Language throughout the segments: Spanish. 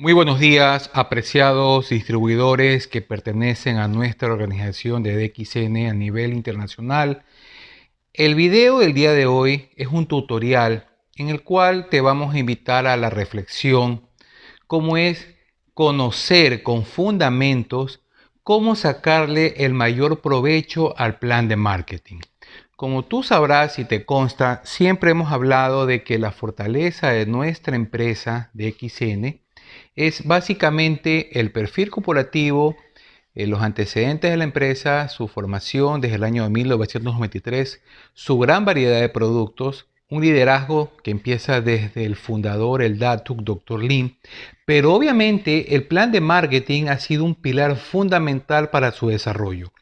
Muy buenos días, apreciados distribuidores que pertenecen a nuestra organización de DXN a nivel internacional. El video del día de hoy es un tutorial en el cual te vamos a invitar a la reflexión, cómo es conocer con fundamentos cómo sacarle el mayor provecho al plan de marketing. Como tú sabrás y te consta, siempre hemos hablado de que la fortaleza de nuestra empresa de DXN es básicamente el perfil corporativo, eh, los antecedentes de la empresa, su formación desde el año 1993, su gran variedad de productos, un liderazgo que empieza desde el fundador, el Datuk, Dr. Lim, pero obviamente el plan de marketing ha sido un pilar fundamental para su desarrollo.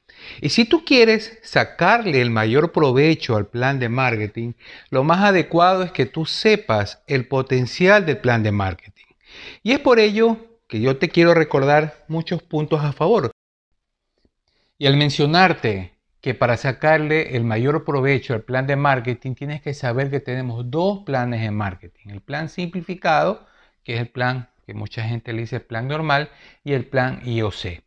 Y si tú quieres sacarle el mayor provecho al plan de marketing, lo más adecuado es que tú sepas el potencial del plan de marketing. Y es por ello que yo te quiero recordar muchos puntos a favor. Y al mencionarte que para sacarle el mayor provecho al plan de marketing, tienes que saber que tenemos dos planes de marketing. El plan simplificado, que es el plan que mucha gente le dice el plan normal, y el plan IOC.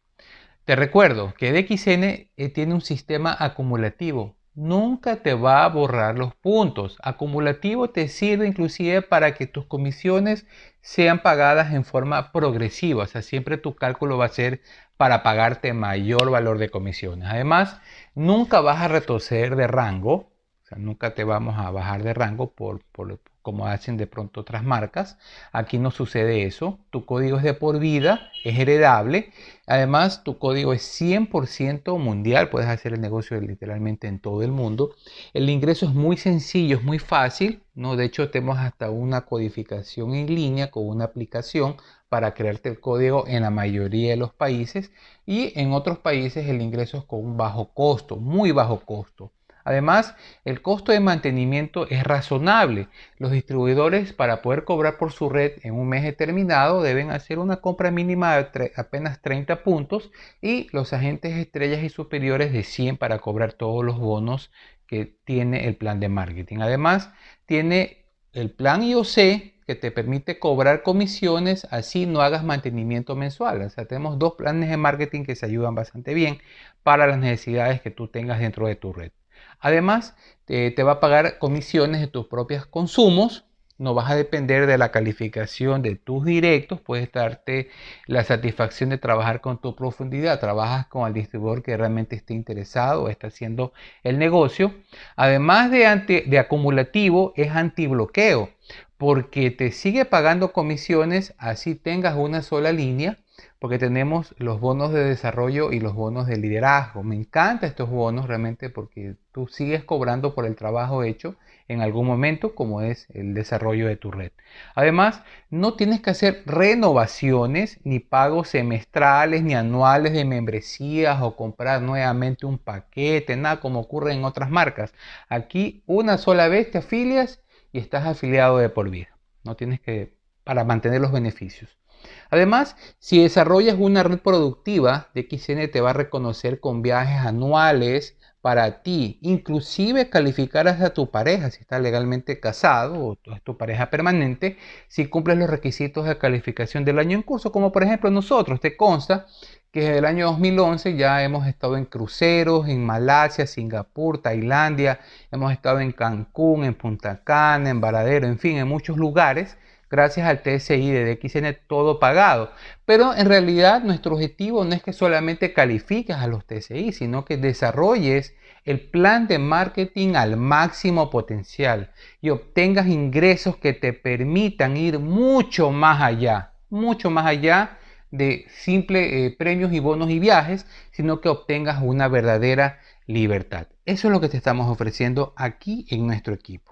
Te recuerdo que DXN eh, tiene un sistema acumulativo nunca te va a borrar los puntos. Acumulativo te sirve inclusive para que tus comisiones sean pagadas en forma progresiva, o sea, siempre tu cálculo va a ser para pagarte mayor valor de comisiones. Además, nunca vas a retroceder de rango nunca te vamos a bajar de rango por, como hacen de pronto otras marcas. Aquí no sucede eso. Tu código es de por vida, es heredable. Además, tu código es 100% mundial. Puedes hacer el negocio literalmente en todo el mundo. El ingreso es muy sencillo, es muy fácil. ¿no? De hecho, tenemos hasta una codificación en línea con una aplicación para crearte el código en la mayoría de los países. Y en otros países el ingreso es con un bajo costo, muy bajo costo. Además, el costo de mantenimiento es razonable. Los distribuidores para poder cobrar por su red en un mes determinado deben hacer una compra mínima de apenas 30 puntos y los agentes estrellas y superiores de 100 para cobrar todos los bonos que tiene el plan de marketing. Además, tiene el plan IOC que te permite cobrar comisiones, así no hagas mantenimiento mensual. O sea, tenemos dos planes de marketing que se ayudan bastante bien para las necesidades que tú tengas dentro de tu red. Además, eh, te va a pagar comisiones de tus propios consumos. No vas a depender de la calificación de tus directos. Puedes darte la satisfacción de trabajar con tu profundidad. Trabajas con el distribuidor que realmente esté interesado o está haciendo el negocio. Además de acumulativo, es antibloqueo porque te sigue pagando comisiones así tengas una sola línea porque tenemos los bonos de desarrollo y los bonos de liderazgo. Me encantan estos bonos realmente porque tú sigues cobrando por el trabajo hecho en algún momento, como es el desarrollo de tu red. Además, no tienes que hacer renovaciones ni pagos semestrales ni anuales de membresías o comprar nuevamente un paquete, nada como ocurre en otras marcas. Aquí una sola vez te afilias y estás afiliado de por vida. No tienes que para mantener los beneficios. Además, si desarrollas una red productiva, DXN te va a reconocer con viajes anuales para ti, inclusive calificarás a tu pareja, si está legalmente casado o es tu pareja permanente, si cumples los requisitos de calificación del año en curso, como por ejemplo nosotros, te consta que desde el año 2011 ya hemos estado en cruceros, en Malasia, Singapur, Tailandia, hemos estado en Cancún, en Punta Cana, en Varadero, en fin, en muchos lugares gracias al TSI de DXN todo pagado. Pero en realidad nuestro objetivo no es que solamente califiques a los TSI, sino que desarrolles el plan de marketing al máximo potencial y obtengas ingresos que te permitan ir mucho más allá, mucho más allá de simples eh, premios y bonos y viajes, sino que obtengas una verdadera libertad. Eso es lo que te estamos ofreciendo aquí en nuestro equipo.